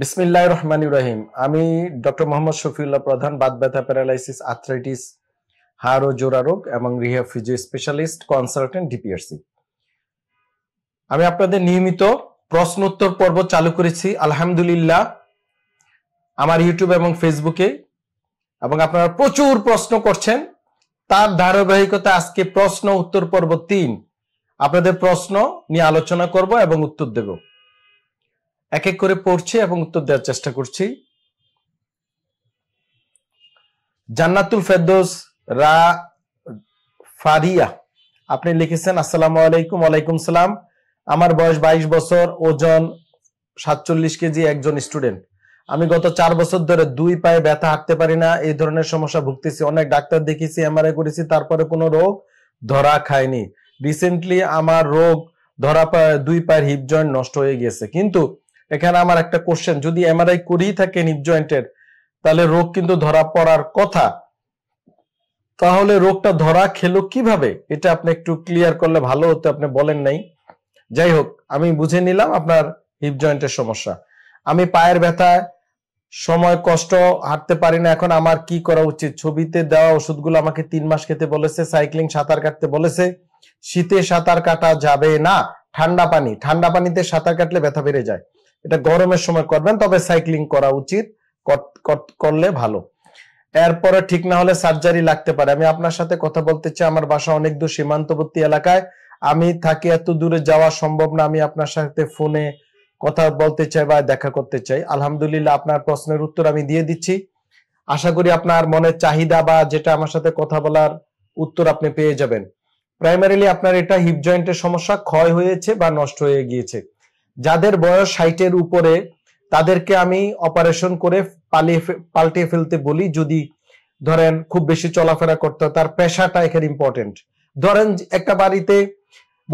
বিসমিল্লাহ রহমান ইব্রাহিম আমি ডক্টর মোহাম্মদ শফিউল্লাহ প্রধান বাদ ব্যথা প্যারালাইসিস আর্থ্রাইটিস হাড় ও জোড়া রোগ এবং rehab physio specialist consultant DPRC আমি আপনাদের নিয়মিত প্রশ্ন উত্তর পর্ব চালু করেছি আলহামদুলিল্লাহ আমার ইউটিউব এবং ফেসবুকে এবং আপনারা প্রচুর প্রশ্ন করছেন তার ধারাবাহিকতা আজকে প্রশ্ন উত্তর পর্ব তিন আপনাদের প্রশ্ন নিয়ে আলোচনা করব এবং উত্তর দেবো এক এক করে পড়ছি এবং উত্তর দেওয়ার চেষ্টা করছি জান্নাতুল ফেদোস রা ফারিয়া আপনি লিখেছেন আসসালাম আলাইকুম ওয়ালাইকুম সালাম আমার বয়স বাইশ বছর ওজন সাতচল্লিশ কেজি একজন স্টুডেন্ট আমি গত চার বছর ধরে দুই পায়ে ব্যথা হাঁটতে পারি না এই ধরনের সমস্যা ভুগতেছি অনেক ডাক্তার দেখেছি এমআরআই করেছি তারপরে কোনো রোগ ধরা খায়নি রিসেন্টলি আমার রোগ ধরা দুই পায়ের হিপ জয়েন্ট নষ্ট হয়ে গেছে কিন্তু এখানে আমার একটা কোশ্চেন যদি এমআরআই করেই থাকে নিপ জয়েন্টের তাহলে রোগ কিন্তু ধরা পড়ার কথা তাহলে রোগটা ধরা খেলো কিভাবে এটা আপনি একটু ক্লিয়ার করলে ভালো হতো আপনি বলেন নাই যাই হোক আমি বুঝে নিলাম আপনার হিপ জয়েন্টের সমস্যা আমি পায়ের ব্যথায় সময় কষ্ট হাঁটতে পারি না এখন আমার কি করা উচিত ছবিতে দেওয়া ওষুধগুলো আমাকে তিন মাস খেতে বলেছে সাইক্লিং সাঁতার কাটতে বলেছে শীতে সাঁতার কাটা যাবে না ঠান্ডা পানি ঠান্ডা পানিতে সাঁতার কাটলে ব্যথা বেড়ে যায় এটা গরমের সময় করবেন তবে সাইক্লিং করা উচিত করলে ভালো এরপরে ঠিক না হলে সার্জারি লাগতে পারে আমি আপনার সাথে কথা বলতে চাই আমার বাসা অনেক দূর সীমান্তবর্তী এলাকায় আমি থাকি এত দূরে যাওয়া সম্ভব না আমি আপনার সাথে ফোনে কথা বলতে চাই বা দেখা করতে চাই আলহামদুলিল্লাহ আপনার প্রশ্নের উত্তর আমি দিয়ে দিচ্ছি আশা করি আপনার মনের চাহিদা বা যেটা আমার সাথে কথা বলার উত্তর আপনি পেয়ে যাবেন প্রাইমারিলি আপনার এটা হিপ জয়েন্টের সমস্যা ক্ষয় হয়েছে বা নষ্ট হয়ে গিয়েছে যাদের বয়স ষাটের উপরে তাদেরকে আমি অপারেশন করে পালিয়ে পাল্টে ফেলতে বলি যদি ধরেন খুব বেশি চলাফেরা করতে তার পেশাটা এখানে ইম্পর্টেন্ট ধরেন একটা বাড়িতে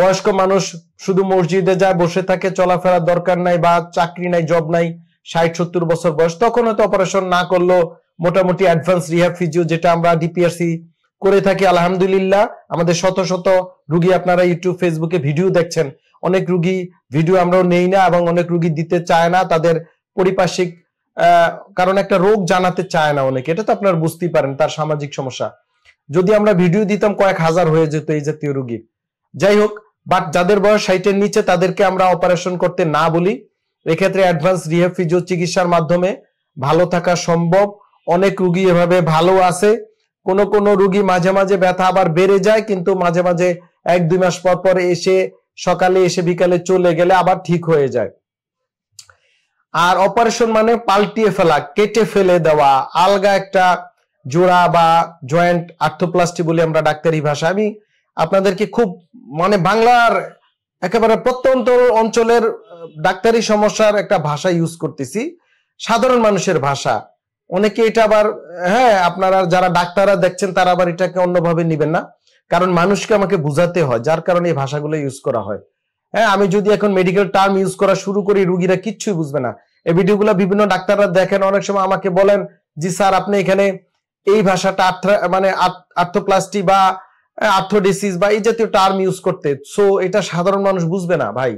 বয়স্ক মানুষ শুধু মসজিদে যায় বসে থাকে চলাফেরা দরকার নাই বা চাকরি নাই জব নাই ষাট সত্তর বছর বয়স তখন হয়তো অপারেশন না করলেও মোটামুটি অ্যাডভান্স রিহাব ফিজিও যেটা আমরা ডিপিআরসি করে থাকি আলহামদুলিল্লাহ আমাদের শত শত রুগী আপনারা ইউটিউব ফেসবুকে ভিডিও দেখছেন অনেক রুগী ভিডিও আমরাও নেই না এবং অনেক রুগী দিতে চায় না তাদের পরিপার্শ্বিক কারণ একটা রোগ জানাতে চায় না অনেকে এটা তো আপনার বুঝতেই পারেন তার সামাজিক সমস্যা যদি আমরা ভিডিও দিতাম কয়েক হাজার হয়ে যেত এই জাতীয় রুগীর যাই হোক বাট যাদের বয়স ষাটের নিচে তাদেরকে আমরা অপারেশন করতে না বলি এক্ষেত্রে অ্যাডভান্স রিহেব ফিজিও চিকিৎসার মাধ্যমে ভালো থাকা সম্ভব অনেক রুগী এভাবে ভালো আছে কোনো কোনো রুগী মাঝে মাঝে ব্যথা আবার বেড়ে যায় কিন্তু মাঝে মাঝে এক দুই মাস পর পর এসে সকালে এসে বিকালে চলে গেলে আবার ঠিক হয়ে যায় আর অপারেশন মানে পাল্টিয়ে ফেলা কেটে ফেলে দেওয়া আলগা একটা জোড়া বা জয়েন্ট আর্থোপ্লাস্টি বলে আমরা ডাক্তারি ভাষা আমি আপনাদেরকে খুব মানে বাংলার একেবারে প্রত্যন্ত অঞ্চলের ডাক্তারি সমস্যার একটা ভাষা ইউজ করতেছি সাধারণ মানুষের ভাষা অনেকে এটা আবার হ্যাঁ আপনারা যারা ডাক্তাররা দেখছেন তারা আবার এটাকে অন্যভাবে নিবেন না কারণ মানুষকে আমাকে বুঝাতে হয় যার কারণে এই ভাষাগুলো ইউজ করা হয় হ্যাঁ আমি যদি এখন মেডিকেল টার্ম ইউজ করা শুরু করি রুগীরা কিচ্ছুই বুঝবে না এই ভিডিওগুলো বিভিন্ন ডাক্তাররা দেখেন অনেক সময় আমাকে বলেন জি স্যার আপনি এখানে এই ভাষাটা মানে আর্থোপ্লাস্টি বা আর্থোডিসিস বা এই জাতীয় টার্ম ইউজ করতে সো এটা সাধারণ মানুষ বুঝবে না ভাই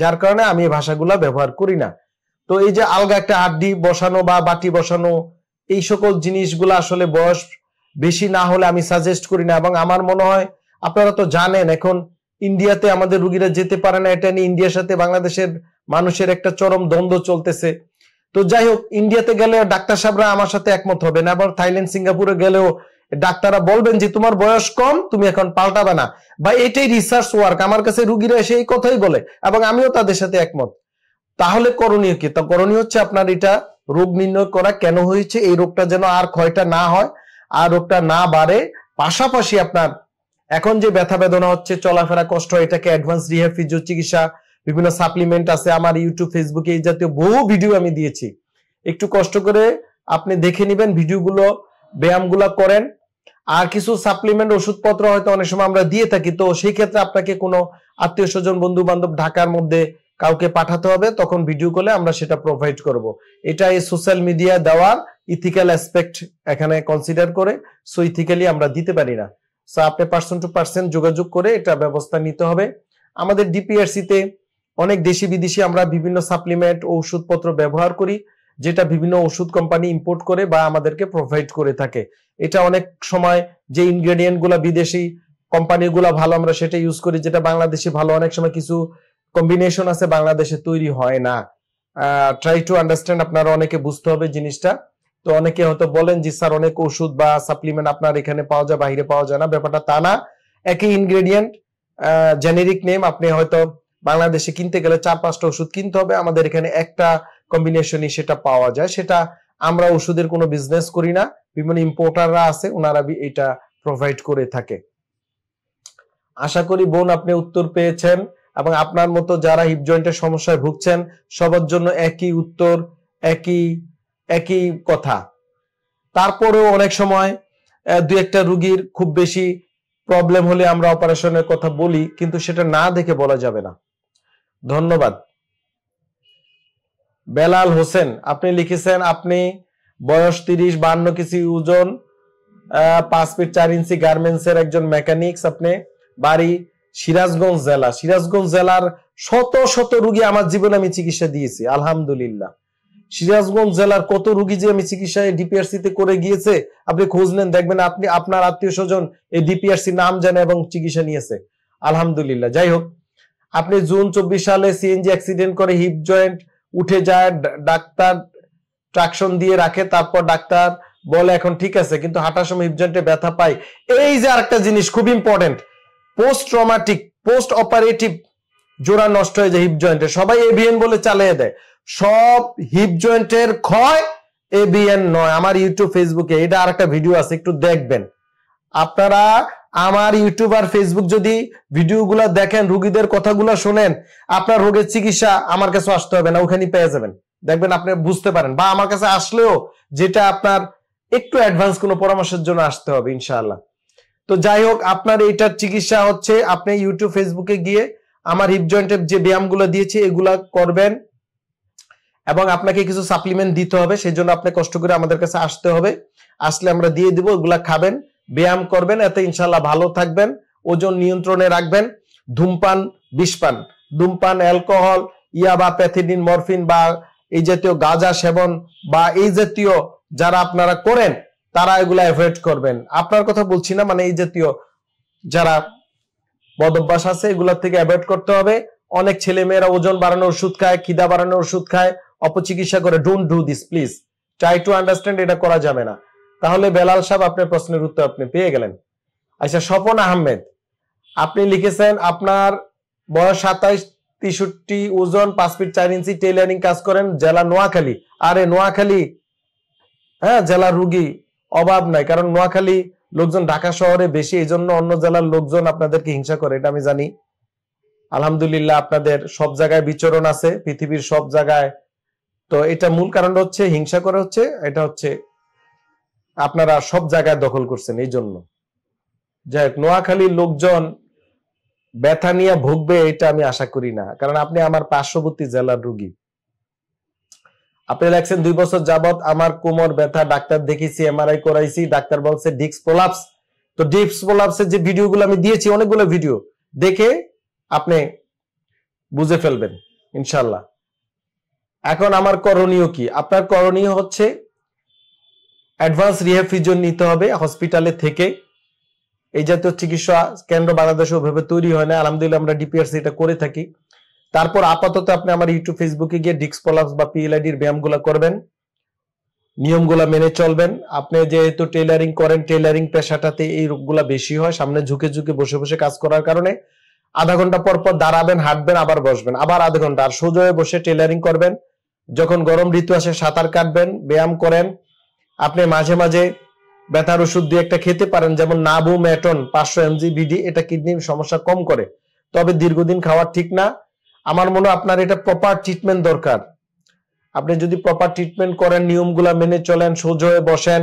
যার কারণে আমি এই ভাষাগুলো ব্যবহার করি না তো এই যে আলগা একটা হাড্ডি বসানো বা বাটি বসানো এই সকল জিনিসগুলো আসলে বয়স বেশি না হলে আমি সাজেস্ট করি না এবং আমার মনে হয় আপনারা তো জানেন এখন ইন্ডিয়াতে আমাদের রুগীরা যেতে পারে না এটা নিয়ে ইন্ডিয়ার সাথে বাংলাদেশের মানুষের একটা চরম দ্বন্দ্ব চলতেছে তো যাই হোক ইন্ডিয়াতে গেলে ডাক্তার সাহেবরা আমার সাথে একমত হবেন আবার থাইল্যান্ড সিঙ্গাপুরে গেলেও ডাক্তাররা বলবেন যে তোমার বয়স কম তুমি এখন পাল্টাবে না বা এটাই রিসার্চ ওয়ার্ক আমার কাছে রুগীরা এসে এই কথাই বলে এবং আমিও তাদের সাথে একমত তাহলে করণীয় কি তা করণীয় হচ্ছে আপনার এটা রোগ নির্ণয় করা কেন হয়েছে এই রোগটা যেন আর ক্ষয়টা না হয় আর রোগটা না বাড়ে পাশাপাশি আপনার এখন যে ব্যথা বেদনা হচ্ছে চলাফেরা কষ্ট এটাকে অ্যাডভান্স রিহ্যাব ফিজিও চিকিৎসা বিভিন্ন সাপ্লিমেন্ট আছে আমার ইউটিউব ফেসবুকে এই জাতীয় বহু ভিডিও আমি দিয়েছি একটু কষ্ট করে আপনি দেখে নেবেন ভিডিওগুলো ব্যায়ামগুলো করেন আর কিছু সাপ্লিমেন্ট ওষুধপত্র হয়তো অনেক সময় আমরা দিয়ে থাকি তো সেই ক্ষেত্রে আপনাকে কোনো আত্মীয় স্বজন বন্ধু বান্ধব ঢাকার মধ্যে কাউকে পাঠাতে হবে তখন ভিডিও কলে আমরা সেটা প্রোভাইড করব। এটা এই সোশ্যাল মিডিয়া দেওয়ার ইথিক্যাল অ্যাসপেক্ট এখানে কনসিডার করে সো ইথিক্যালি আমরা দিতে পারি না সো আপনি পার্সন টু পার্সন যোগাযোগ করে এটা ব্যবস্থা নিতে হবে আমাদের ডিপিআরসিতে অনেক দেশি বিদেশি আমরা বিভিন্ন সাপ্লিমেন্ট ওষুধপত্র ব্যবহার করি যেটা বিভিন্ন ওষুধ কোম্পানি ইম্পোর্ট করে বা আমাদেরকে প্রোভাইড করে থাকে এটা অনেক সময় যে ইনগ্রেডিয়েন্টগুলো বিদেশি কোম্পানিগুলো ভালো আমরা সেটা ইউজ করি যেটা বাংলাদেশে ভালো অনেক সময় কিছু কম্বিনেশন আছে বাংলাদেশে তৈরি হয় না ট্রাই টু আন্ডারস্ট্যান্ড আপনারা অনেকে বুঝতে হবে জিনিসটা তো অনেকে হয়তো বলেন যে স্যার অনেক ওষুধ বা সাপ্লিমেন্ট আপনার এখানে পাওয়া যায় বাইরে পাওয়া যায় না ব্যাপারটা তা না একই ইনগ্রেডিয়েন্ট জেনেরিক নেম আপনি হয়তো বাংলাদেশে কিনতে গেলে চার পাঁচটা ওষুধ কিনতে হবে আমাদের এখানে একটা কম্বিনেশনই সেটা পাওয়া যায় সেটা আমরা ওষুধের কোনো বিজনেস করি না বিভিন্ন ইম্পোর্টাররা আছে ওনারা এটা প্রোভাইড করে থাকে আশা করি বোন আপনি উত্তর পেয়েছেন এবং আপনার মতো যারা হিপ জয়েন্টের সমস্যায় ভুগছেন সবার জন্য একই উত্তর একই একই কথা তারপরেও অনেক সময় দু একটা রুগীর খুব বেশি প্রবলেম হলে আমরা অপারেশনের কথা বলি কিন্তু সেটা না দেখে বলা যাবে না ধন্যবাদ বেলাল হোসেন আপনি লিখেছেন আপনি বয়স তিরিশ বান্ন কিছু ওজন পাঁচ ফিট চার ইঞ্চি গার্মেন্টস এর একজন মেকানিক্স আপনি বাড়ি সিরাজগঞ্জ জেলা সিরাজগঞ্জ জেলার শত শত রুগী আমার জীবনে আমি চিকিৎসা দিয়েছি আলহামদুলিল্লাহ সিরাজগঞ্জ জেলার কত রুগী যে আমি চিকিৎসায় ডিপিআরসি তে করে গিয়েছে আপনি খোঁজ নেন দেখবেন আপনি আপনার আত্মীয় স্বজন এই ডিপিআরসি নাম জানে এবং চিকিৎসা নিয়েছে আলহামদুলিল্লাহ যাই হোক আপনি জুন চব্বিশ সালে সিএনজি অ্যাক্সিডেন্ট করে হিপ জয়েন্ট উঠে যায় ডাক্তার ট্রাকশন দিয়ে রাখে তারপর ডাক্তার বলে এখন ঠিক আছে কিন্তু হাঁটার সময় হিপ জয়েন্টে ব্যথা পায় এই যে আরেকটা জিনিস খুব important post traumatic post operative জোড়া নষ্ট হয়ে যায় হিপ জয়েন্টে সবাই এভিএন বলে চালিয়ে দেয় সব হিপ জয়েন্টের ক্ষয় এভিএন নয় আমার ইউটিউব ফেসবুকে এটা আর একটা ভিডিও আছে একটু দেখবেন আপনারা আমার ইউটিউব আর ফেসবুক যদি ভিডিওগুলো দেখেন রুগীদের কথাগুলো শোনেন আপনার রোগের চিকিৎসা আমার কাছে আসতে হবে না ওখানে পেয়ে যাবেন দেখবেন আপনি বুঝতে পারেন বা আমার কাছে আসলেও যেটা আপনার একটু অ্যাডভান্স কোনো পরামর্শের জন্য আসতে হবে ইনশাআল্লাহ তো যাই হোক আপনার এইটার চিকিৎসা হচ্ছে আপনি ইউটিউব ফেসবুকে গিয়ে আমার হিপ জয়েন্টের যে ব্যায়ামগুলো দিয়েছি এগুলা করবেন এবং আপনাকে কিছু সাপ্লিমেন্ট দিতে হবে সেই জন্য আপনি কষ্ট করে আমাদের কাছে আসতে হবে আসলে আমরা দিয়ে দিব এগুলা খাবেন ব্যায়াম করবেন এতে ইনশাল্লাহ ভালো থাকবেন ওজন নিয়ন্ত্রণে রাখবেন ধূমপান বিষপান ধূমপান অ্যালকোহল ইয়া বা প্যাথিডিন মরফিন বা এই জাতীয় গাঁজা সেবন বা এই জাতীয় যারা আপনারা করেন তারা এগুলো অ্যাভয়েড করবেন আপনার কথা বলছি না মানে এই জাতীয় যারা বদ অভ্যাস আছে এগুলোর থেকে অ্যাভয়েড করতে হবে অনেক ছেলে মেয়েরা ওজন বাড়ানোর ওষুধ খায় খিদা বাড়ানোর ওষুধ খায় অপচিকিৎসা করে don't do this please try to understand এটা করা যাবে না তাহলে বেলাল সাহেব আপনার প্রশ্নের উত্তর আপনি পেয়ে গেলেন আচ্ছা স্বপন আহমেদ আপনি লিখেছেন আপনার বয়স সাতাইশ তেষট্টি ওজন পাঁচ ফিট চার ইঞ্চি টেলারিং কাজ করেন জেলা নোয়াখালী আরে নোয়াখালী হ্যাঁ জেলা রুগী অভাব নাই কারণ নোয়াখালী লোকজন ঢাকা শহরে বেশি এই জন্য অন্য জেলার লোকজন আপনাদেরকে হিংসা করে এটা আমি জানি আলহামদুলিল্লাহ আপনাদের সব জায়গায় বিচরণ আছে পৃথিবীর সব জায়গায় তো এটা মূল কারণ হচ্ছে হিংসা করে হচ্ছে এটা হচ্ছে আপনারা সব জায়গায় দখল করছেন এই জন্য যাই হোক নোয়াখালীর লোকজন ব্যথা নিয়ে ভুগবে এটা আমি আশা করি না কারণ আপনি আমার পার্শ্ববর্তী জেলার রুগী আপনি লেখছেন দুই বছর যাবত আমার কোমর ব্যথা ডাক্তার দেখেছি এমআরআই করাইছি ডাক্তার বলছে ডিক্স প্রলাপস তো ডিক্স প্রলাপসের যে ভিডিওগুলো আমি দিয়েছি অনেকগুলো ভিডিও দেখে আপনি বুঝে ফেলবেন ইনশাল্লাহ এখন আমার করণীয় কি আপনার করণীয় হচ্ছে অ্যাডভান্স রিহ্যাব ফিজন নিতে হবে হসপিটালে থেকে এই জাতীয় চিকিৎসা কেন্দ্র বাংলাদেশে ওভাবে তৈরি হয় না আলহামদুলিল্লাহ আমরা ডিপিআরসি এটা করে থাকি তারপর আপাতত আপনি আমার ইউটিউব ফেসবুকে গিয়ে ডিক্স পলাপস বা পিএলআইডির ব্যায়ামগুলো করবেন নিয়মগুলা মেনে চলবেন আপনি যেহেতু টেলারিং করেন টেলারিং পেশাটাতে এই রোগগুলা বেশি হয় সামনে ঝুঁকে ঝুঁকে বসে বসে কাজ করার কারণে আধা ঘন্টা পর পর দাঁড়াবেন হাঁটবেন আবার বসবেন আবার আধা ঘন্টা আর সোজা হয়ে বসে টেলারিং করবেন যখন গরম ঋতু আসে সাঁতার কাটবেন ব্যায়াম করেন আপনি মাঝে মাঝে ব্যথার ওষুধ দিয়ে একটা খেতে পারেন যেমন নাবু ম্যাটন পাঁচশো এমজি বিডি এটা কিডনির সমস্যা কম করে তবে দীর্ঘদিন খাওয়ার ঠিক না আমার মনে আপনার এটা প্রপার ট্রিটমেন্ট দরকার আপনি যদি প্রপার ট্রিটমেন্ট করেন নিয়মগুলা মেনে চলেন সোজ হয়ে বসেন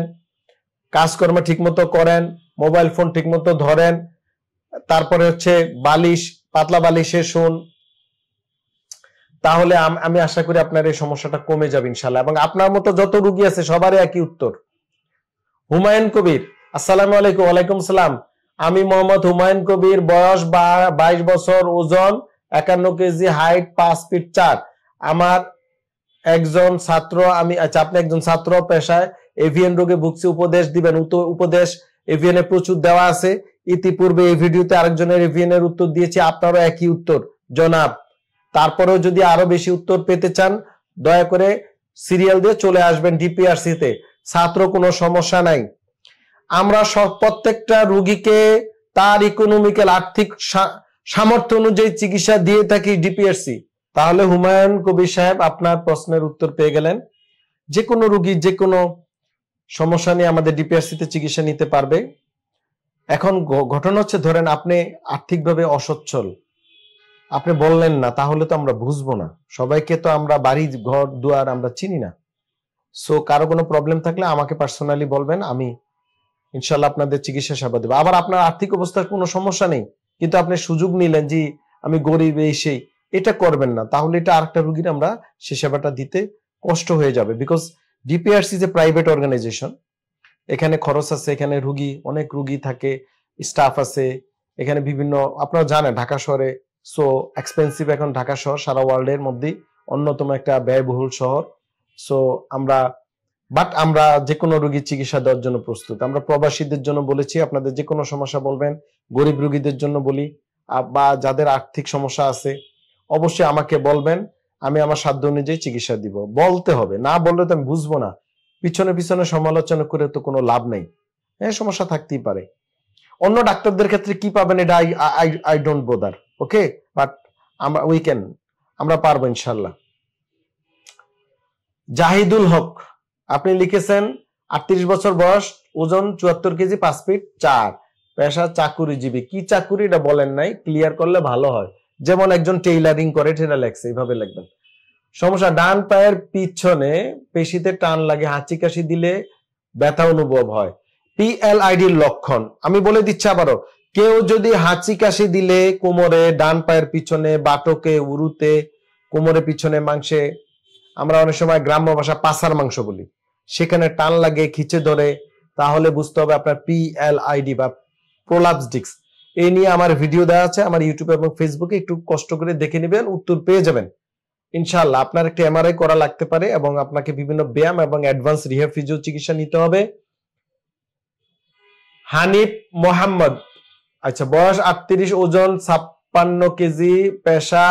কাজকর্ম ঠিকমতো করেন মোবাইল ফোন ঠিকমতো ধরেন তারপরে হচ্ছে বালিশ পাতলা বালিশে শুন তাহলে আমি আশা করি আপনার এই সমস্যাটা কমে যাবে ইনশাল্লাহ এবং আপনার মতো যত রুগী আছে সবারই একই উত্তর হুমায়ুন কবির আসসালামু আলাইকুম ওয়ালাইকুম সালাম আমি মোহাম্মদ হুমায়ুন কবির বয়স বাইশ বছর ওজন একান্ন কেজি হাইট পাঁচ ফিট চার আমার একজন ছাত্র আমি আচ্ছা আপনি একজন ছাত্র পেশায় এভিএন রোগে ভুগছি উপদেশ দিবেন উপদেশ এভিএন এ প্রচুর দেওয়া আছে ইতিপূর্বে এই ভিডিওতে আরেকজনের এভিএন এর উত্তর দিয়েছি আপনারও একই উত্তর জনাব তারপরেও যদি আরো বেশি উত্তর পেতে চান দয়া করে সিরিয়াল দিয়ে চলে আসবেন ডিপিআরসিতে ছাত্র কোনো সমস্যা নাই আমরা প্রত্যেকটা রুগীকে তার ইকোনমিক্যাল আর্থিক সামর্থ্য অনুযায়ী চিকিৎসা দিয়ে থাকি ডিপিআরসি তাহলে হুমায়ুন কবির সাহেব আপনার প্রশ্নের উত্তর পেয়ে গেলেন যে কোনো রুগী যে কোনো সমস্যা নিয়ে আমাদের ডিপিআরসিতে চিকিৎসা নিতে পারবে এখন ঘটনা হচ্ছে ধরেন আপনি আর্থিকভাবে অসচ্ছল আপনি বললেন না তাহলে তো আমরা বুঝবো না সবাইকে তো আমরা বাড়ি ঘর দুয়ার আমরা চিনি না সো কারো কোনো প্রবলেম থাকলে আমাকে পার্সোনালি বলবেন আমি ইনশাল্লাহ আপনাদের চিকিৎসা সেবা দেবো আবার আপনার আর্থিক অবস্থার কোনো সমস্যা নেই কিন্তু আপনি সুযোগ নিলেন যে আমি গরিব এই সেই এটা করবেন না তাহলে এটা আরেকটা রুগীর আমরা সে সেবাটা দিতে কষ্ট হয়ে যাবে বিকজ ডিপিআরসি যে প্রাইভেট অর্গানাইজেশন এখানে খরচ আছে এখানে রুগী অনেক রুগী থাকে স্টাফ আছে এখানে বিভিন্ন আপনারা জানেন ঢাকা শহরে সো এক্সপেন্সিভ এখন ঢাকা শহর সারা ওয়ার্ল্ডের মধ্যে অন্যতম একটা ব্যয়বহুল শহর সো আমরা বাট আমরা যে কোনো রোগীর চিকিৎসা দেওয়ার জন্য প্রস্তুত আমরা প্রবাসীদের জন্য বলেছি আপনাদের যে কোনো সমস্যা বলবেন গরিব রোগীদের জন্য বলি বা যাদের আর্থিক সমস্যা আছে অবশ্যই আমাকে বলবেন আমি আমার সাধ্য অনুযায়ী চিকিৎসা দিব বলতে হবে না বললে তো আমি বুঝবো না পিছনে পিছনে সমালোচনা করে তো কোনো লাভ নেই হ্যাঁ সমস্যা থাকতেই পারে অন্য ডাক্তারদের ক্ষেত্রে কি পাবেন এটা I I I don't bother okay but আমরা উই ক্যান আমরা পারবো ইনশাল্লাহ জাহিদুল হক আপনি লিখেছেন আটত্রিশ বছর বয়স ওজন চুয়াত্তর কেজি পাঁচ ফিট চার পেশা চাকুরিজীবী কি চাকুরি এটা বলেন নাই ক্লিয়ার করলে ভালো হয় যেমন একজন টেইলারিং করে সেটা লেখছে এইভাবে লিখবেন সমস্যা ডান পায়ের পিছনে পেশিতে টান লাগে হাঁচি কাশি দিলে ব্যথা অনুভব হয় পিএলআইডির লক্ষণ আমি বলে দিচ্ছি আবারও কেউ যদি হাঁচি কাশি দিলে কোমরে ডান পায়ের পিছনে বাটকে উরুতে কোমরে পিছনে মাংসে আমরা অনেক সময় গ্রাম্য ভাষা পাসার মাংস বলি সেখানে টান লাগে খিচে ধরে তাহলে বুঝতে হবে আপনার পিএলআইডি বা প্রোলাপস ডিক্স এই নিয়ে আমার ভিডিও দেওয়া আছে আমার ইউটিউব এবং ফেসবুকে একটু কষ্ট করে দেখে নেবেন উত্তর পেয়ে যাবেন ইনশাআল্লাহ আপনার একটি এমআরআই করা লাগতে পারে এবং আপনাকে বিভিন্ন ব্যায়াম এবং অ্যাডভান্স রিহ্যাব ফিজিও চিকিৎসা নিতে হবে হানিফ মোহাম্মদ আচ্ছা বয়স আটত্রিশ ওজন ছাপ্পান্ন কেজি পেশা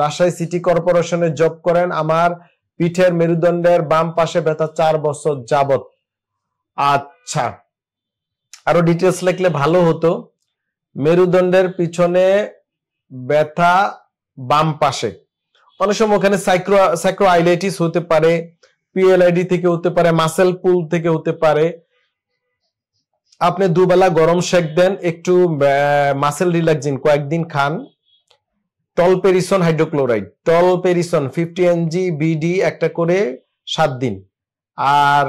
রাজশাহী সিটি কর্পোরেশনে জব করেন আমার পিঠের মেরুদণ্ডের বাম পাশে ব্যথা চার বছর যাবৎ আচ্ছা আরো ডিটেলস লিখলে ভালো হতো মেরুদণ্ডের পিছনে ব্যথা বাম পাশে অনেক সময় ওখানে সাইক্রো সাইক্রো আইলাইটিস হতে পারে পিএলআইডি থেকে হতে পারে মাসেল পুল থেকে হতে পারে আপনি দুবেলা গরম শেক দেন একটু মাসেল রিল্যাক্সিন কয়েকদিন খান tolperisone hydrochloride tolperisone fifty G BD একটা করে সাত দিন আর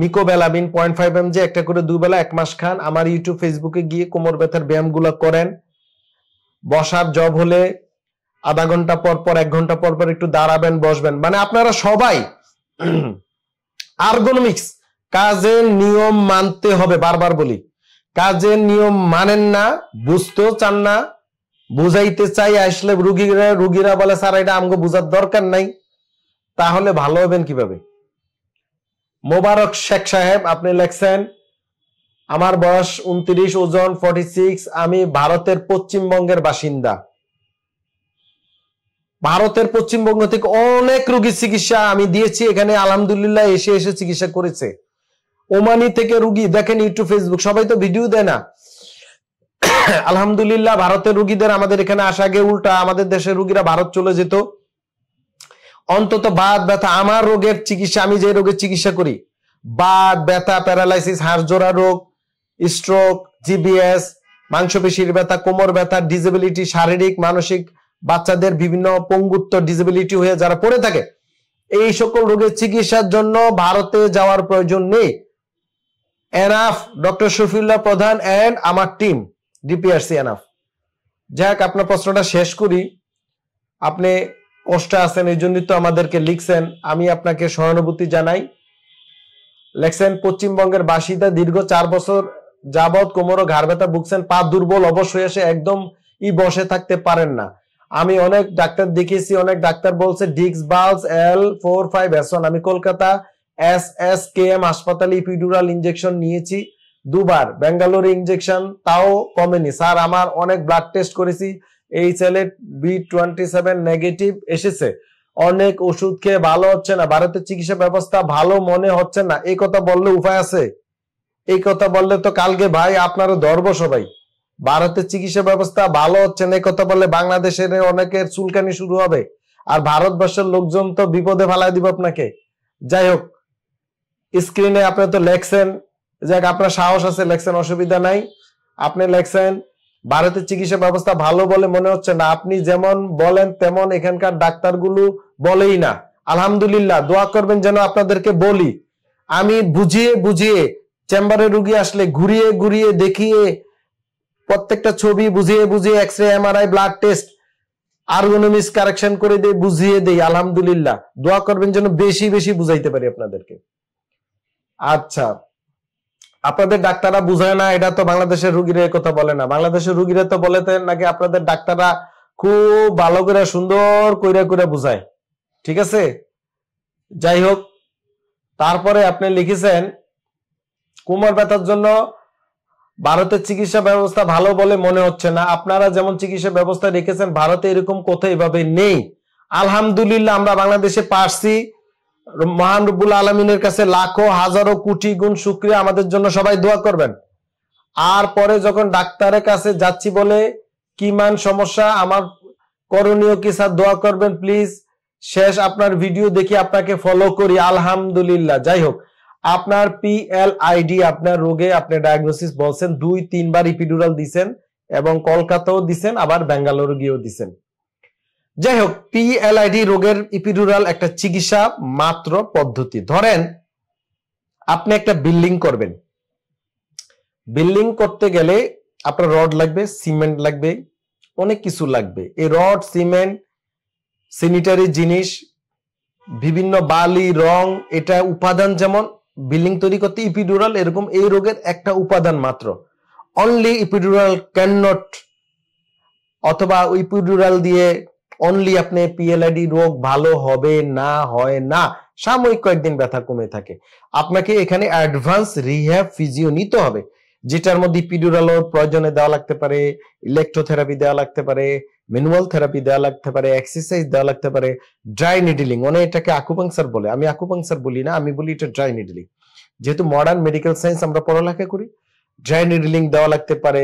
মিকোবেলামিন পয়েন্ট ফাইভ এমজি একটা করে দুবেলা এক মাস খান আমার ইউটিউব ফেসবুকে গিয়ে কোমর ব্যথার ব্যায়ামগুলো করেন বসার জব হলে আধা ঘন্টা পর পর এক ঘন্টা পর পর একটু দাঁড়াবেন বসবেন মানে আপনারা সবাই আর্গোনমিক্স কাজের নিয়ম মানতে হবে বারবার বলি কাজের নিয়ম মানেন না বুঝতেও চান না বুঝাইতে চাই আসলে রুগীরা রুগীরা বলে স্যার এটা আমাকে বুঝার দরকার নাই তাহলে ভালো হবেন কিভাবে মোবারক শেখ সাহেব আপনি লেখছেন আমার বয়স উনত্রিশ ওজন ফর্টি সিক্স আমি ভারতের পশ্চিমবঙ্গের বাসিন্দা ভারতের পশ্চিমবঙ্গ থেকে অনেক রুগীর চিকিৎসা আমি দিয়েছি এখানে আলহামদুলিল্লাহ এসে এসে চিকিৎসা করেছে ওমানি থেকে রুগী দেখেন ইউটিউব ফেসবুক সবাই তো ভিডিও দেয় না আলহামদুলিল্লাহ ভারতের রুগীদের আমাদের এখানে আসা আগে উল্টা আমাদের দেশের রুগীরা ভারত চলে যেত অন্তত বাদ ব্যথা আমার রোগের চিকিৎসা আমি যে রোগের চিকিৎসা করি বাদ ব্যথা প্যারালাইসিস হাড়জোড়া রোগ স্ট্রোক জিবিএস মাংসপেশির ব্যথা কোমর ব্যথা ডিজেবিলিটি শারীরিক মানসিক বাচ্চাদের বিভিন্ন পঙ্গুত্ব ডিজেবিলিটি হয়ে যারা পড়ে থাকে এই সকল রোগের চিকিৎসার জন্য ভারতে যাওয়ার প্রয়োজন নেই এনাফ ডক্টর শফিউল্লাহ প্রধান অ্যান্ড আমার টিম ডিপিআরসি এনাফ যাই হোক আপনার প্রশ্নটা শেষ করি আপনি কষ্ট আছেন এই জন্যই তো আমাদেরকে লিখছেন আমি আপনাকে সহানুভূতি জানাই লেখছেন পশ্চিমবঙ্গের বাসিদা দীর্ঘ চার বছর যাবৎ কোমর ঘাড় ব্যথা ভুগছেন পা দুর্বল অবশ্যই এসে একদম ই বসে থাকতে পারেন না আমি অনেক ডাক্তার দেখিয়েছি অনেক ডাক্তার বলছে discs bulge L four five S আমি Kolkata S S K M হাসপাতালে ইপিডুরাল ইঞ্জেকশন নিয়েছি দুবার ব্যাঙ্গালোর ইঞ্জেকশন তাও কমেনি স্যার আমার অনেক ব্লাড টেস্ট করেছি এই ছেলে বি টোয়েন্টি সেভেন নেগেটিভ এসেছে অনেক ওষুধ খেয়ে ভালো হচ্ছে না ভারতের চিকিৎসা ব্যবস্থা ভালো মনে হচ্ছে না এই কথা বললে উপায় আছে এই কথা বললে তো কালকে ভাই আপনারও ধরব সবাই ভারতের চিকিৎসা ব্যবস্থা ভালো হচ্ছে না এই কথা বললে বাংলাদেশের অনেকের চুলকানি শুরু হবে আর ভারতবর্ষের লোকজন তো বিপদে ফেলায় দিব আপনাকে যাই হোক স্ক্রিনে আপনি তো লেখছেন যাক আপনার সাহস আছে লেখছেন অসুবিধা নাই আপনি লেখছেন ভারতের চিকিৎসা ব্যবস্থা ভালো বলে মনে হচ্ছে না আপনি যেমন বলেন তেমন এখানকার ডাক্তারগুলো বলেই না আলহামদুলিল্লাহ দোয়া করবেন যেন আপনাদেরকে বলি আমি বুঝিয়ে বুঝিয়ে চেম্বারে রুগী আসলে ঘুরিয়ে ঘুরিয়ে দেখিয়ে প্রত্যেকটা ছবি বুঝিয়ে বুঝিয়ে X ray MRI blood test ergonomics correction করে দিয়ে বুঝিয়ে দেই আলহামদুলিল্লাহ দোয়া করবেন যেন বেশি বেশি বুঝাইতে পারি আপনাদেরকে আচ্ছা আপনাদের ডাক্তাররা বুঝায় না এটা তো বাংলাদেশের রুগীরা কথা বলে না বাংলাদেশের রুগীরা তো বলেতেন নাকি আপনাদের ডাক্তাররা খুব ভালো করে সুন্দর কইরা কইরা বুঝায় ঠিক আছে যাই হোক তারপরে আপনি লিখেছেন কোমর ব্যথার জন্য ভারতের চিকিৎসা ব্যবস্থা ভালো বলে মনে হচ্ছে না আপনারা যেমন চিকিৎসা ব্যবস্থা রেখেছেন ভারতে এরকম কোথাও এভাবে নেই আলহামদুলিল্লাহ আমরা বাংলাদেশে পারছি মহান রব্বুল আলমিনের কাছে লাখো হাজারো কোটি গুণ শুক্রিয়া আমাদের জন্য সবাই দোয়া করবেন আর পরে যখন ডাক্তারের কাছে যাচ্ছি বলে কি মান সমস্যা আমার করণীয় কি স্যার দোয়া করবেন প্লিজ শেষ আপনার ভিডিও দেখি আপনাকে ফলো করি আলহামদুলিল্লাহ যাই হোক আপনার আইডি আপনার রোগে আপনি ডায়াগনোসিস বলছেন দুই তিনবার ইপিডুরাল দিছেন এবং কলকাতাও দিছেন আবার ব্যাঙ্গালোর গিয়েও দিছেন যাই হোক পিএলআইডি রোগের ইপিডুরাল একটা চিকিৎসা মাত্র পদ্ধতি ধরেন আপনি একটা বিল্ডিং করবেন বিল্ডিং করতে গেলে আপনার রড লাগবে সিমেন্ট লাগবে অনেক কিছু লাগবে এই রড সিমেন্ট সিনিটারি জিনিস বিভিন্ন বালি রং এটা উপাদান যেমন বিল্ডিং তৈরি করতে ইপিডুরাল এরকম এই রোগের একটা উপাদান মাত্র অনলি ইপিডুরাল ক্যান নট অথবা ইপিডুরাল দিয়ে অনলি আপনি পিএলআইডি রোগ ভালো হবে না হয় না সাময়িক কয়েকদিন ব্যথা কমে থাকে আপনাকে এখানে অ্যাডভান্স রিহ্যাব ফিজিও নিতে হবে যেটার মধ্যে পিডুরালোর প্রয়োজনে দেওয়া লাগতে পারে ইলেকট্রোথেরাপি দেওয়া লাগতে পারে ম্যানুয়াল থেরাপি দেওয়া লাগতে পারে এক্সারসাইজ দেওয়া লাগতে পারে ড্রাই নিডলিং অনেক এটাকে আকুপাংসার বলে আমি আকুপাংসার বলি না আমি বলি এটা ড্রাই নিডলিং যেহেতু মডার্ন মেডিকেল সায়েন্স আমরা পড়ালেখা করি ড্রাই নিডলিং দেওয়া লাগতে পারে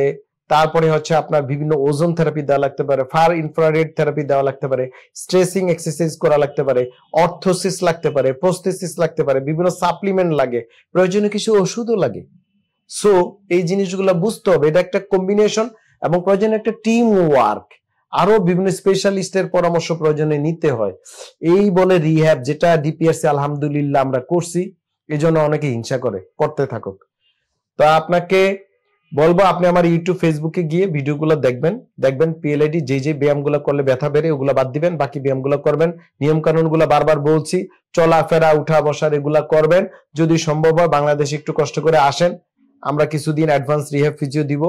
তারপরে হচ্ছে আপনার বিভিন্ন ওজন থেরাপি দেওয়া লাগতে পারে ফার ইনফ্রারেড থেরাপি দেওয়া লাগতে পারে স্ট্রেসিং এক্সারসাইজ করা লাগতে পারে অর্থোসিস লাগতে পারে প্রোস্থেসিস লাগতে পারে বিভিন্ন সাপ্লিমেন্ট লাগে প্রয়োজনীয় কিছু ওষুধও লাগে সো এই জিনিসগুলো বুঝতে হবে এটা একটা কম্বিনেশন এবং প্রয়োজন একটা টিম ওয়ার্ক আরো বিভিন্ন স্পেশালিস্টের পরামর্শ প্রয়োজনে নিতে হয় এই বলে রিহ্যাব যেটা ডিপিএসসি আলহামদুলিল্লাহ আমরা করছি এজন্য অনেকে হিংসা করে করতে থাকুক তো আপনাকে বলবো আপনি আমার ইউটিউব ফেসবুকে গিয়ে ভিডিওগুলো দেখবেন দেখবেন পিএলআইডি যে যে ব্যায়ামগুলো করলে ব্যথা বেড়ে ওগুলো বাদ দিবেন বাকি ব্যায়ামগুলো করবেন নিয়ম কানুনগুলো বারবার বলছি চলাফেরা উঠা বসার এগুলো করবেন যদি সম্ভব হয় বাংলাদেশে একটু কষ্ট করে আসেন আমরা কিছুদিন অ্যাডভান্স রিহ্যাব ফিজিও দিব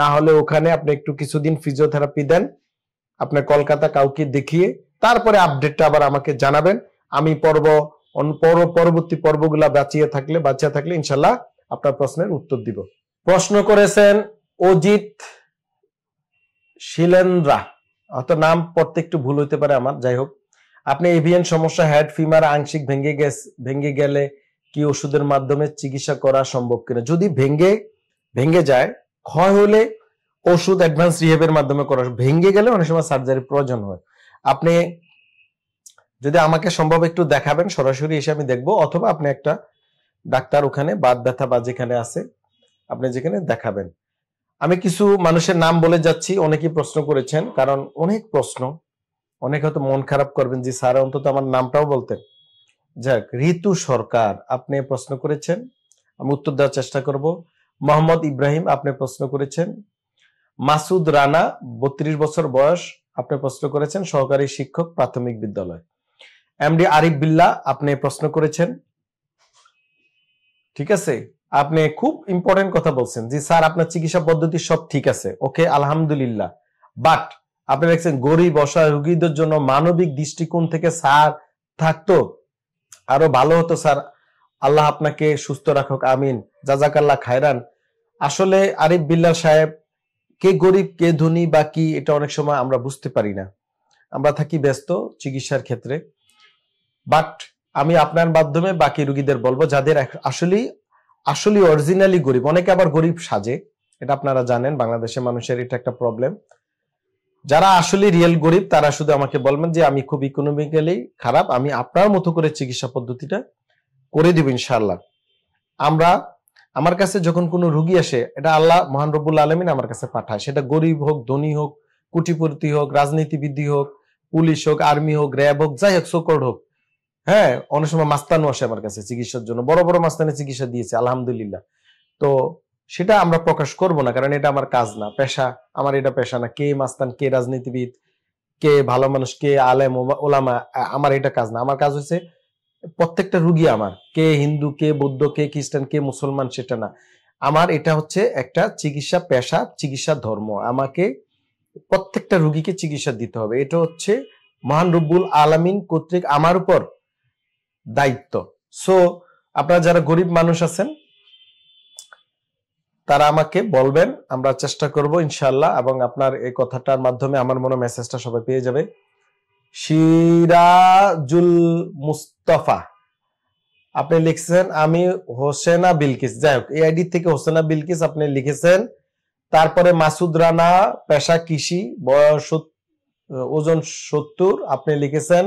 না হলে ওখানে আপনি একটু কিছুদিন ফিজিওথেরাপি দেন আপনার কলকাতা কাউকে দেখিয়ে তারপরে আপডেটটা আবার আমাকে জানাবেন আমি পর্ব পরবর্তী পর্বগুলা বাঁচিয়ে থাকলে বাঁচিয়ে থাকলে ইনশাল্লাহ আপনার প্রশ্নের উত্তর দিব প্রশ্ন করেছেন অজিত শিলেন্দ্রা হয়তো নাম পড়তে একটু ভুল হইতে পারে আমার যাই হোক আপনি এভিয়ান সমস্যা হেড ফিমার আংশিক ভেঙে গেছে ভেঙে গেলে কি ওষুধের মাধ্যমে চিকিৎসা করা সম্ভব কিনা যদি ভেঙে ভেঙে যায় ক্ষয় হলে ওষুধ অ্যাডভান্স রিহেবের মাধ্যমে করা ভেঙে গেলে অনেক সময় সার্জারি প্রয়োজন হয় আপনি যদি আমাকে সম্ভব একটু দেখাবেন সরাসরি এসে আমি দেখবো অথবা আপনি একটা ডাক্তার ওখানে বাদ ব্যথা বা যেখানে আছে আপনি যেখানে দেখাবেন আমি কিছু মানুষের নাম বলে যাচ্ছি অনেকেই প্রশ্ন করেছেন কারণ অনেক প্রশ্ন অনেক হয়তো মন খারাপ করবেন যে স্যার অন্তত আমার নামটাও বলতেন যাক ঋতু সরকার আপনি প্রশ্ন করেছেন আমি উত্তর দেওয়ার চেষ্টা করব মোহাম্মদ ইব্রাহিম আপনি প্রশ্ন করেছেন মাসুদ রানা বত্রিশ বছর বয়স আপনি প্রশ্ন করেছেন সহকারী শিক্ষক প্রাথমিক বিদ্যালয় এমডি আরিফ বিল্লা আপনি প্রশ্ন করেছেন ঠিক আছে আপনি খুব ইম্পর্টেন্ট কথা বলছেন যে স্যার আপনার চিকিৎসা পদ্ধতি সব ঠিক আছে ওকে আলহামদুলিল্লাহ বাট আপনি দেখছেন গরিব অসহায় রুগীদের জন্য মানবিক দৃষ্টিকোণ থেকে স্যার থাকতো আরো ভালো হতো স্যার আল্লাহ আপনাকে সুস্থ রাখুক আমিন জাজাকাল্লা খায়রান আসলে আরিফ বিল্লা সাহেব কে গরিব কে ধনী বা কি এটা অনেক সময় আমরা বুঝতে পারি না আমরা থাকি ব্যস্ত চিকিৎসার ক্ষেত্রে বাট আমি আপনার মাধ্যমে বাকি রুগীদের বলবো যাদের আসলেই আসলে অরিজিনালি গরিব অনেকে আবার গরিব সাজে এটা আপনারা জানেন বাংলাদেশের মানুষের এটা একটা প্রবলেম যারা আসলে রিয়েল গরিব তারা শুধু আমাকে বলবেন যে আমি খুব ইকোনমিক্যালি খারাপ আমি আপনার মতো করে চিকিৎসা পদ্ধতিটা করে দিব ইনশাল্লাহ আমরা আমার কাছে যখন কোনো রুগী আসে এটা আল্লাহ মহান রব্বুল আলমিন আমার কাছে পাঠায় সেটা গরিব হোক ধনী হোক কুটিপতি হোক রাজনীতিবিদ হোক পুলিশ হোক আর্মি হোক র্যাব হোক যাই হোক সোকর্ড হোক হ্যাঁ অনেক সময় মাস্তানও আসে আমার কাছে চিকিৎসার জন্য বড় বড় মাস্তানে চিকিৎসা দিয়েছে আলহামদুলিল্লাহ তো সেটা আমরা প্রকাশ করব না কারণ এটা আমার কাজ না পেশা আমার এটা পেশা না কে মাস্তান কে রাজনীতিবিদ কে ভালো মানুষ কে আলেম ওলামা আমার এটা কাজ না আমার কাজ হচ্ছে প্রত্যেকটা রুগী আমার কে হিন্দু কে বৌদ্ধ কে খ্রিস্টান কে মুসলমান সেটা না আমার এটা হচ্ছে একটা চিকিৎসা পেশা চিকিৎসা ধর্ম আমাকে প্রত্যেকটা রুগীকে চিকিৎসা দিতে হবে এটা হচ্ছে মহান রব্বুল আলামিন কর্তৃক আমার উপর দায়িত্ব সো আপনারা যারা গরিব মানুষ আছেন তারা আমাকে বলবেন আমরা চেষ্টা করব ইনশাল্লাহ এবং আপনার এই কথাটার মাধ্যমে আমার মনে মেসেজটা সবাই পেয়ে যাবে সিরাজুল মুস্তফা আপনি লিখছেন আমি হোসেনা বিলকিস যাই হোক এই আইডি থেকে হোসেনা বিলকিস আপনি লিখেছেন তারপরে মাসুদ রানা পেশা কৃষি বয়স ওজন সত্তর আপনি লিখেছেন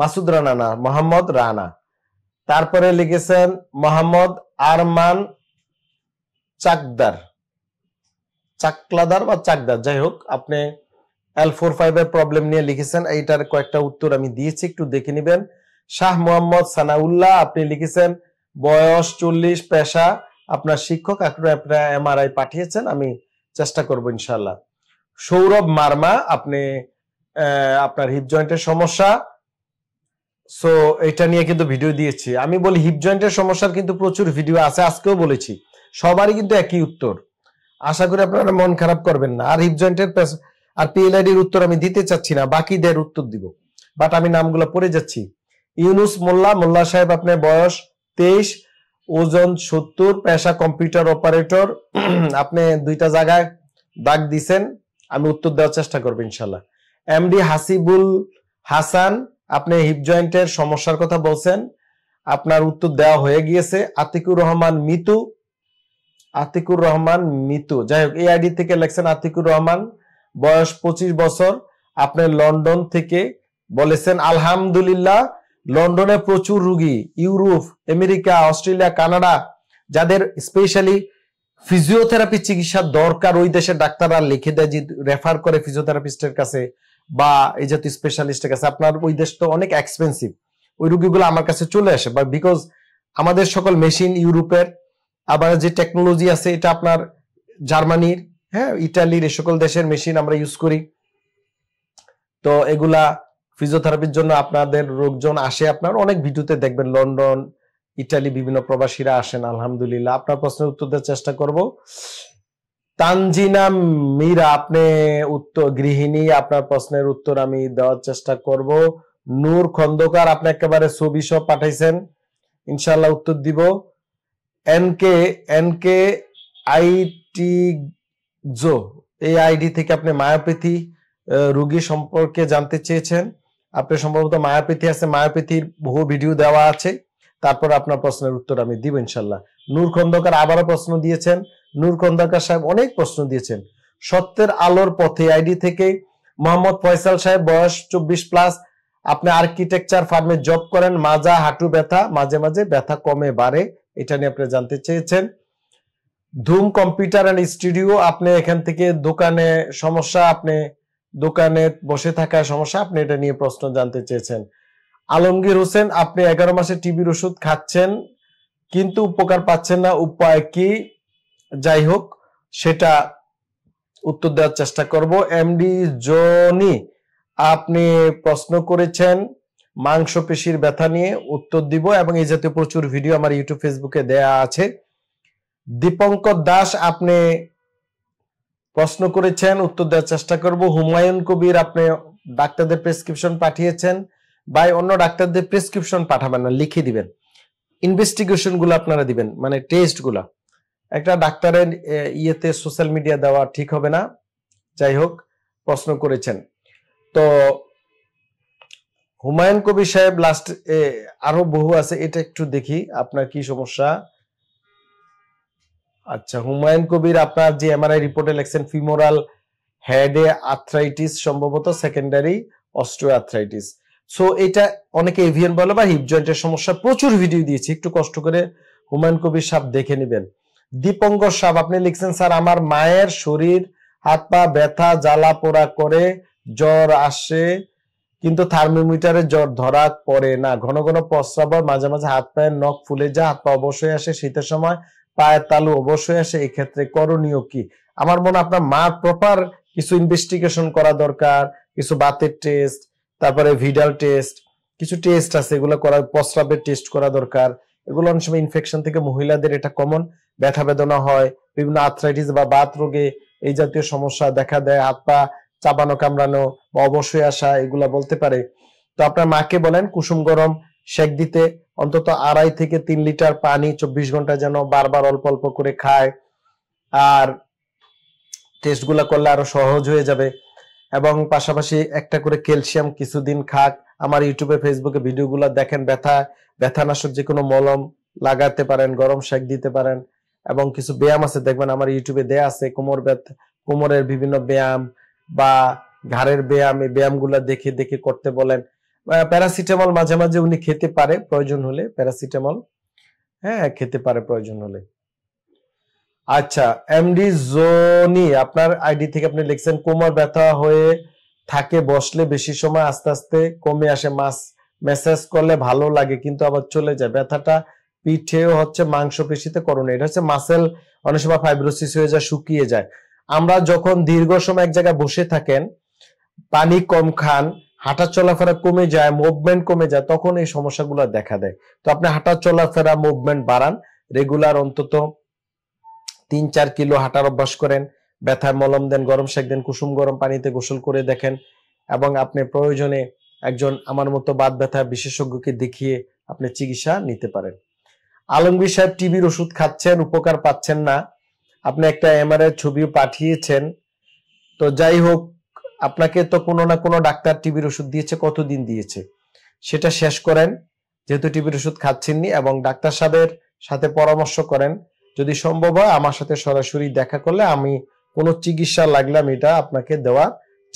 মাসুদ রানা না মোহাম্মদ রানা তারপরে লিখেছেন মোহাম্মদ আরমান চাকদার চাকলাদার বা চাকদার যাই হোক আপনি এল ফোর ফাইভ এর প্রবলেম নিয়ে লিখেছেন এইটার কয়েকটা উত্তর আমি দিয়েছি একটু দেখে নেবেন শাহ মোহাম্মদ সানাউল্লাহ আপনি লিখেছেন বয়স চল্লিশ পেশা আপনার শিক্ষক এখন আপনার এমআরআই পাঠিয়েছেন আমি চেষ্টা করব ইনশাল্লাহ সৌরভ মার্মা আপনি আপনার হিপ জয়েন্টের সমস্যা সো এটা নিয়ে কিন্তু ভিডিও দিয়েছি আমি বলি হিপ জয়েন্টের সমস্যার কিন্তু প্রচুর ভিডিও আছে আজকেও বলেছি সবারই কিন্তু একই উত্তর আশা করি আপনারা মন খারাপ করবেন না আর হিপ জয়েন্টের আর পিএলআইডির উত্তর আমি দিতে চাচ্ছি না বাকিদের উত্তর দিব বাট আমি নামগুলো পড়ে যাচ্ছি ইউনুস মোল্লা মোল্লা সাহেব আপনার বয়স তেইশ ওজন সত্তর পেশা কম্পিউটার অপারেটর আপনি দুইটা জায়গায় দাগ দিছেন আমি উত্তর দেওয়ার চেষ্টা করবো ইনশাল্লাহ এমডি হাসিবুল হাসান আপনি হিপ জয়েন্টের সমস্যার কথা বলছেন আপনার উত্তর দেওয়া হয়ে গিয়েছে আতিকুর রহমান মিতু আতিকুর রহমান মিতু যাই হোক এই আইডি থেকে লেখছেন আতিকুর রহমান বয়স পঁচিশ বছর আপনি লন্ডন থেকে বলেছেন আলহামদুলিল্লাহ লন্ডনে প্রচুর রুগী ইউরোপ আমেরিকা অস্ট্রেলিয়া কানাডা যাদের স্পেশালি ফিজিওথেরাপি চিকিৎসা দরকার ওই দেশের ডাক্তাররা লিখে দেয় রেফার করে ফিজিওথেরাপিস্টের কাছে বা এই জাতীয় স্পেশালিস্টের কাছে আপনার ওই দেশ তো অনেক এক্সপেন্সিভ ওই রুগীগুলো আমার কাছে চলে আসে বা বিকজ আমাদের সকল মেশিন ইউরোপের আবার যে টেকনোলজি আছে এটা আপনার জার্মানির হ্যাঁ ইটালির এ সকল দেশের মেশিন আমরা ইউজ করি তো এগুলা ফিজিওথেরাপির জন্য আপনাদের লোকজন আসে আপনার অনেক ভিডিওতে দেখবেন লন্ডন ইটালি বিভিন্ন প্রবাসীরা আসেন আলহামদুলিল্লাহ আপনার প্রশ্নের উত্তর দেওয়ার চেষ্টা করব তানজিনা মীরা আপনি উত্তর গৃহিণী আপনার প্রশ্নের উত্তর আমি দেওয়ার চেষ্টা করব নূর খন্দকার আপনি একেবারে ছবি সব পাঠাইছেন ইনশাল্লাহ উত্তর দিব এনকে এনকে আইটি জো এই আইডি থেকে আপনি মায়াপ্রীতি রুগী সম্পর্কে জানতে চেয়েছেন আপনি সম্ভবত মায়াপ্রীতি আছে মায়াপ্রীতির বহু ভিডিও দেওয়া আছে তারপর আপনার প্রশ্নের উত্তর আমি দিব ইনশাল্লাহ নূর খন্দকার আবারও প্রশ্ন দিয়েছেন নূর কন্দাকার সাহেব অনেক প্রশ্ন দিয়েছেন সত্যের আলোর পথে আইডি থেকে মোহাম্মদ ফয়সাল সাহেব বয়স চব্বিশ প্লাস আপনি আর্কিটেকচার ফার্মে জব করেন মাজা হাঁটু ব্যথা মাঝে মাঝে ব্যথা কমে বাড়ে এটা নিয়ে আপনি জানতে চেয়েছেন ধুম কম্পিউটার অ্যান্ড স্টুডিও আপনি এখান থেকে দোকানে সমস্যা আপনি দোকানে বসে থাকার সমস্যা আপনি এটা নিয়ে প্রশ্ন জানতে চেয়েছেন আলমগীর হোসেন আপনি এগারো মাসে টিবির ওষুধ খাচ্ছেন কিন্তু উপকার পাচ্ছেন না উপায় কি যাই হোক সেটা উত্তর দেওয়ার চেষ্টা করব এমডি জনি আপনি প্রশ্ন করেছেন পেশির ব্যথা নিয়ে উত্তর দিব এবং এই জাতীয় প্রচুর ভিডিও আমার ইউটিউব ফেসবুকে দেয়া আছে দীপঙ্কর দাস আপনি প্রশ্ন করেছেন উত্তর দেওয়ার চেষ্টা করব হুমায়ুন কবির আপনি ডাক্তারদের প্রেসক্রিপশন পাঠিয়েছেন বা অন্য ডাক্তারদের প্রেসক্রিপশন পাঠাবেন না লিখে দিবেন ইনভেস্টিগেশন গুলো আপনারা দিবেন মানে গুলা একটা ডাক্তারের ইয়েতে সোশ্যাল মিডিয়া দেওয়া ঠিক হবে না যাই হোক প্রশ্ন করেছেন তো হুমায়ুন কবির সাহেব লাস্ট আরো বহু আছে এটা একটু দেখি আপনার কি সমস্যা আচ্ছা হুমায়ুন কবির আপনার যে এমআরআই রিপোর্টে লেখছেন ফিমোরাল হেডে আর্থ্রাইটিস সম্ভবত সেকেন্ডারি অস্ট্রোআর্থ্রাইটিস সো এটা অনেকে এভিয়ান বলে বা হিপ জয়েন্টের সমস্যা প্রচুর ভিডিও দিয়েছি একটু কষ্ট করে হুমায়ুন কবির সাপ দেখে নেবেন দীপঙ্কর সাহেব আপনি লিখছেন স্যার আমার মায়ের শরীর হাত পা ব্যথা জ্বালা পোড়া করে জ্বর আসে কিন্তু থার্মোমিটারে জ্বর ধরা পড়ে না ঘন ঘন প্রস্রাব মাঝে মাঝে হাত পায়ের নখ ফুলে যায় হাত পা অবশ্যই আসে শীতের সময় পায়ের তালু অবশ্যই আসে এই ক্ষেত্রে করণীয় কি আমার মনে আপনার মা প্রপার কিছু ইনভেস্টিগেশন করা দরকার কিছু বাতের টেস্ট তারপরে ভিডাল টেস্ট কিছু টেস্ট আছে এগুলো করা প্রস্রাবের টেস্ট করা দরকার এগুলো অনেক সময় ইনফেকশন থেকে মহিলাদের এটা কমন ব্যথা বেদনা হয় বিভিন্ন আর্থ্রাইটিস বা বাত রোগে এই জাতীয় সমস্যা দেখা দেয় হাত পা চাপানো কামড়ানো বা অবশ্যই আসা এগুলা বলতে পারে তো আপনার মাকে বলেন কুসুম গরম সেক দিতে অন্তত আড়াই থেকে তিন লিটার পানি চব্বিশ ঘন্টা যেন বারবার অল্প অল্প করে খায় আর গুলা করলে আরো সহজ হয়ে যাবে এবং পাশাপাশি একটা করে ক্যালসিয়াম কিছুদিন খাক আমার ইউটিউবে ফেসবুকে ভিডিওগুলো দেখেন ব্যথা ব্যথানাশক যে কোনো মলম লাগাতে পারেন গরম সেক দিতে পারেন এবং কিছু ব্যায়াম আছে দেখবেন আমার ইউটিউবে দেয়া আছে কোমর কোমরের বিভিন্ন ব্যায়াম বা ঘাড়ের ব্যায়াম এই ব্যায়ামগুলো দেখে দেখে করতে বলেন প্যারাসিটামল মাঝে মাঝে উনি খেতে পারে প্রয়োজন হলে প্যারাসিটামল হ্যাঁ খেতে পারে প্রয়োজন হলে আচ্ছা এমডি জোনি আপনার আইডি থেকে আপনি লিখছেন কোমর ব্যথা হয়ে থাকে বসলে বেশি সময় আস্তে আস্তে কমে আসে মাস মেসেজ করলে ভালো লাগে কিন্তু আবার চলে যায় ব্যথাটা পিঠেও হচ্ছে মাংসপেশিতে করণীয় এটা হচ্ছে মাসেল অনেক সময় ফাইব্রোসিস হয়ে যায় শুকিয়ে যায় আমরা যখন দীর্ঘ সময় এক জায়গায় বসে থাকেন পানি কম খান হাঁটা চলাফেরা কমে যায় মুভমেন্ট কমে যায় তখন এই সমস্যাগুলো দেখা দেয় তো আপনি হাঁটা চলাফেরা মুভমেন্ট বাড়ান রেগুলার অন্তত তিন চার কিলো হাঁটার অভ্যাস করেন ব্যথায় মলম দেন গরম শেখ দেন কুসুম গরম পানিতে গোসল করে দেখেন এবং আপনি প্রয়োজনে একজন আমার মতো বাদ ব্যথা বিশেষজ্ঞকে দেখিয়ে আপনি চিকিৎসা নিতে পারেন আলমগীর সাহেব টিবির ওষুধ খাচ্ছেন উপকার পাচ্ছেন না আপনি একটা এম ছবি পাঠিয়েছেন তো যাই হোক আপনাকে তো কোনো না কোনো ডাক্তার টিবির ওষুধ দিয়েছে কতদিন দিয়েছে সেটা শেষ করেন যেহেতু টিবির ওষুধ খাচ্ছেননি এবং ডাক্তার সাহেবের সাথে পরামর্শ করেন যদি সম্ভব হয় আমার সাথে সরাসরি দেখা করলে আমি কোনো চিকিৎসা লাগলে আমি এটা আপনাকে দেওয়া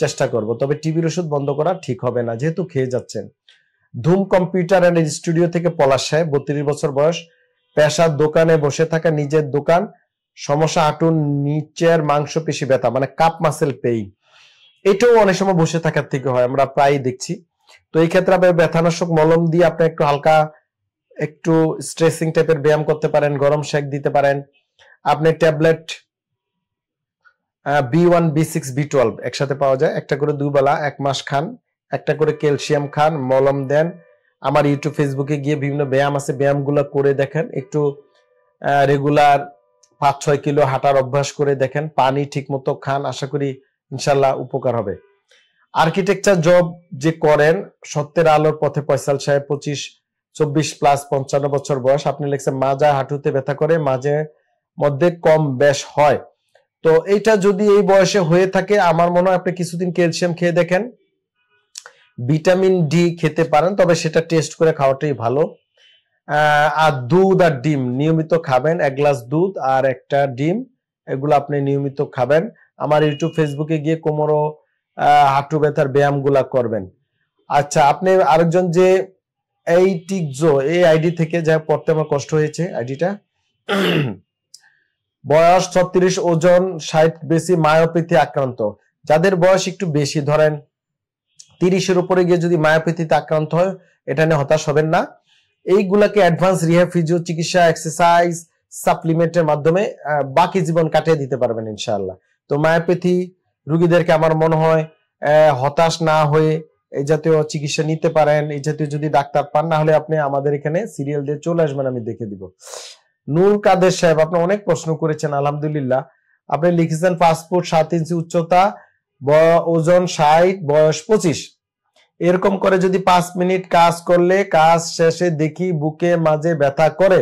চেষ্টা করব তবে টিবির ওষুধ বন্ধ করা ঠিক হবে না যেহেতু খেয়ে যাচ্ছেন ধুম কম্পিউটার অ্যান্ড স্টুডিও থেকে পলাশ সাহেব বত্রিশ বছর বয়স পেশার দোকানে বসে থাকা নিজের দোকান সমস্যা আটুন নিচের মাংসপেশি ব্যথা মানে কাপ মাসেল পেই এটাও অনেক সময় বসে থাকার থেকে হয় আমরা প্রায় দেখছি তো এই ক্ষেত্রে আপনি ব্যথানাশক মলম দিয়ে আপনি একটু হালকা একটু স্ট্রেসিং টাইপের ব্যায়াম করতে পারেন গরম শেক দিতে পারেন আপনি tablet B one B six B twelve একসাথে পাওয়া যায় একটা করে দুবেলা এক মাস খান একটা করে ক্যালসিয়াম খান মলম দেন আমার ইউটিউব ফেসবুকে গিয়ে বিভিন্ন ব্যায়াম আছে ব্যায়ামগুলো করে দেখেন একটু রেগুলার পাঁচ ছয় কিলো হাঁটার অভ্যাস করে দেখেন পানি ঠিকমতো খান আশা করি ইনশাল্লাহ উপকার হবে আর্কিটেকচার জব যে করেন সত্যের আলোর পথে পয়সাল সাহেব পঁচিশ চব্বিশ প্লাস পঞ্চান্ন বছর বয়স আপনি লিখছেন মাজা হাঁটুতে ব্যথা করে মাঝে মধ্যে কম বেশ হয় তো এইটা যদি এই বয়সে হয়ে থাকে আমার মনে হয় আপনি কিছুদিন ক্যালসিয়াম খেয়ে দেখেন ভিটামিন ডি খেতে পারেন তবে সেটা টেস্ট করে খাওয়াটাই ভালো আর দুধ আর ডিম নিয়মিত খাবেন এক গ্লাস দুধ আর একটা ডিম এগুলো আপনি নিয়মিত খাবেন আমার ইউটিউব ফেসবুকে গিয়ে কোমরও হাঁটু ব্যথার ব্যায়ামগুলা করবেন আচ্ছা আপনি আরেকজন যে এই টিকজো এই আইডি থেকে যা পড়তে আমার কষ্ট হয়েছে আইডিটা বয়স ছত্রিশ ওজন ষাট বেশি মায়োপিথি আক্রান্ত যাদের বয়স একটু বেশি ধরেন তিরিশের উপরে গিয়ে যদি মায়াপ্রীতিতে আক্রান্ত হয় এটা নিয়ে হতাশ হবেন না এইগুলাকে অ্যাডভান্স রিহ্যাব ফিজিও চিকিৎসা এক্সারসাইজ সাপ্লিমেন্টের মাধ্যমে বাকি জীবন কাটিয়ে দিতে পারবেন ইনশাআল্লাহ তো মায়াপেথি রুগীদেরকে আমার মনে হয় হতাশ না হয়ে এই জাতীয় চিকিৎসা নিতে পারেন এই জাতীয় যদি ডাক্তার পান না হলে আপনি আমাদের এখানে সিরিয়াল দিয়ে চলে আসবেন আমি দেখে দিব নূর কাদের সাহেব আপনি অনেক প্রশ্ন করেছেন আলহামদুলিল্লাহ আপনি লিখেছেন পাসপোর্ট সাত ইঞ্চি উচ্চতা ওজন ষাট বয়স পঁচিশ এরকম করে যদি পাঁচ মিনিট কাজ করলে কাজ শেষে দেখি বুকে মাঝে ব্যথা করে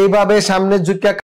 এইভাবে সামনে ঝুঁকা